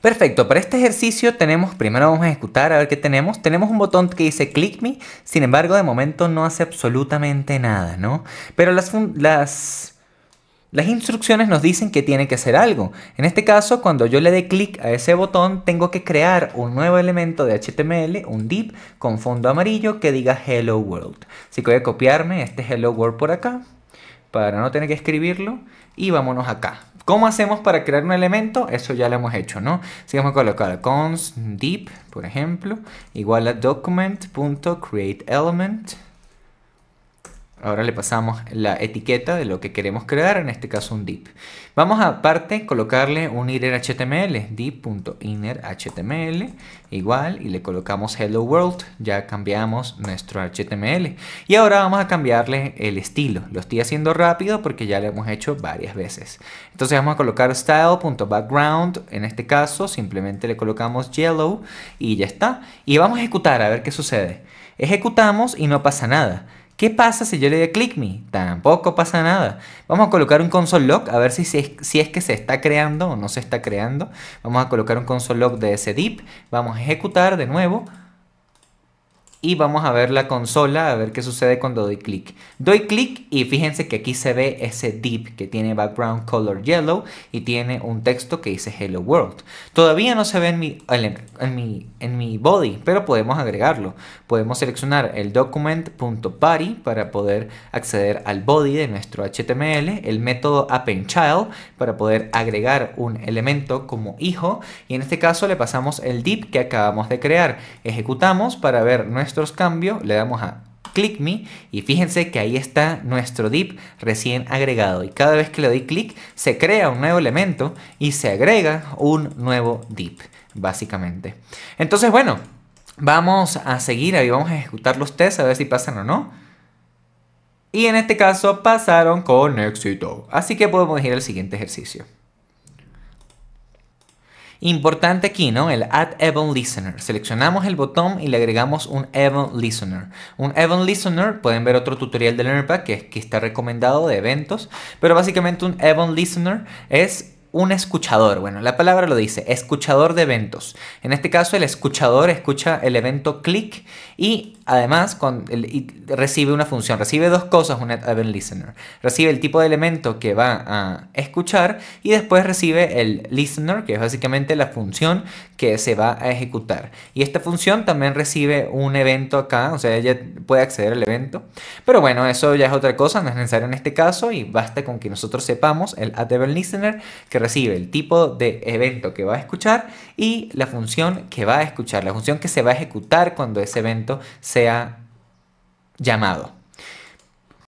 Perfecto, para este ejercicio tenemos, primero vamos a ejecutar a ver qué tenemos. Tenemos un botón que dice click me, sin embargo de momento no hace absolutamente nada, ¿no? Pero las, las, las instrucciones nos dicen que tiene que hacer algo. En este caso, cuando yo le dé clic a ese botón, tengo que crear un nuevo elemento de HTML, un div con fondo amarillo que diga hello world. Así que voy a copiarme este hello world por acá, para no tener que escribirlo, y vámonos acá. ¿Cómo hacemos para crear un elemento? Eso ya lo hemos hecho, ¿no? Si vamos a colocar cons deep, por ejemplo, igual a document.createElement. Ahora le pasamos la etiqueta de lo que queremos crear, en este caso un div. Vamos a aparte colocarle un innerHTML, HTML, HTML, igual, y le colocamos hello world, ya cambiamos nuestro HTML. Y ahora vamos a cambiarle el estilo, lo estoy haciendo rápido porque ya lo hemos hecho varias veces. Entonces vamos a colocar style.background, en este caso simplemente le colocamos yellow y ya está. Y vamos a ejecutar a ver qué sucede. Ejecutamos y no pasa nada. ¿Qué pasa si yo le doy click me? Tampoco pasa nada. Vamos a colocar un console log a ver si, es, que se está creando o no se está creando. Vamos a colocar un console log de ese dip. Vamos a ejecutar de nuevo y vamos a ver la consola, a ver qué sucede cuando doy clic. Doy clic y fíjense que aquí se ve ese div que tiene background color yellow y tiene un texto que dice hello world. Todavía no se ve en mi, en en mi body, pero podemos agregarlo. Podemos seleccionar el document.body para poder acceder al body de nuestro HTML, el método child para poder agregar un elemento como hijo y en este caso le pasamos el div que acabamos de crear. Ejecutamos para ver nuestros cambios, le damos a click me y fíjense que ahí está nuestro dip recién agregado y cada vez que le doy clic se crea un nuevo elemento y se agrega un nuevo dip básicamente. Entonces bueno, vamos a seguir, ahí vamos a ejecutar los tests a ver si pasan o no. Y en este caso pasaron con éxito. Así que podemos ir al siguiente ejercicio. Importante aquí, ¿no? El Add Event Listener. Seleccionamos el botón y le agregamos un Event Listener. Un Event Listener, pueden ver otro tutorial de LearnerPack que, que está recomendado de eventos, pero básicamente un Event Listener es un escuchador. Bueno, la palabra lo dice, escuchador de eventos. En este caso, el escuchador escucha el evento click y además recibe una función, recibe dos cosas un event listener. Recibe el tipo de elemento que va a escuchar y después recibe el listener, que es básicamente la función que se va a ejecutar. Y esta función también recibe un evento acá, o sea, ella puede acceder al evento. Pero bueno, eso ya es otra cosa, no es necesario en este caso y basta con que nosotros sepamos el event listener que recibe el tipo de evento que va a escuchar y la función que va a escuchar, la función que se va a ejecutar cuando ese evento sea llamado.